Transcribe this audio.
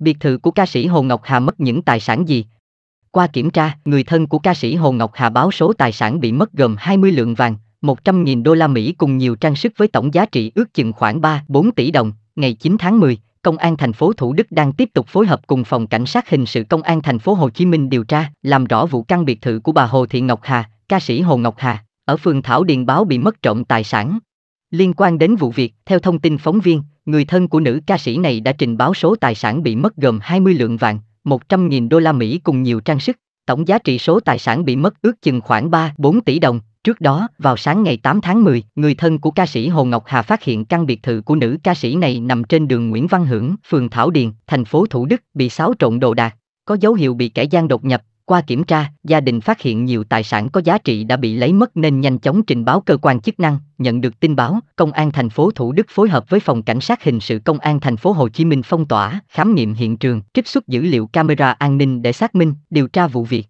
Biệt thự của ca sĩ Hồ Ngọc Hà mất những tài sản gì? Qua kiểm tra, người thân của ca sĩ Hồ Ngọc Hà báo số tài sản bị mất gồm 20 lượng vàng, 100.000 đô la Mỹ cùng nhiều trang sức với tổng giá trị ước chừng khoảng 3-4 tỷ đồng. Ngày 9 tháng 10, Công an thành phố Thủ Đức đang tiếp tục phối hợp cùng phòng cảnh sát hình sự Công an thành phố Hồ Chí Minh điều tra, làm rõ vụ căn biệt thự của bà Hồ Thị Ngọc Hà, ca sĩ Hồ Ngọc Hà, ở phường Thảo Điền báo bị mất trộm tài sản. Liên quan đến vụ việc, theo thông tin phóng viên, người thân của nữ ca sĩ này đã trình báo số tài sản bị mất gồm 20 lượng vàng, 100.000 đô la Mỹ cùng nhiều trang sức, tổng giá trị số tài sản bị mất ước chừng khoảng 3-4 tỷ đồng. Trước đó, vào sáng ngày 8 tháng 10, người thân của ca sĩ Hồ Ngọc Hà phát hiện căn biệt thự của nữ ca sĩ này nằm trên đường Nguyễn Văn Hưởng, phường Thảo Điền, thành phố Thủ Đức, bị xáo trộn đồ đạc, có dấu hiệu bị kẻ gian đột nhập, qua kiểm tra, gia đình phát hiện nhiều tài sản có giá trị đã bị lấy mất nên nhanh chóng trình báo cơ quan chức năng. Nhận được tin báo, Công an thành phố Thủ Đức phối hợp với phòng cảnh sát hình sự Công an thành phố Hồ Chí Minh phong tỏa, khám nghiệm hiện trường, trích xuất dữ liệu camera an ninh để xác minh, điều tra vụ việc.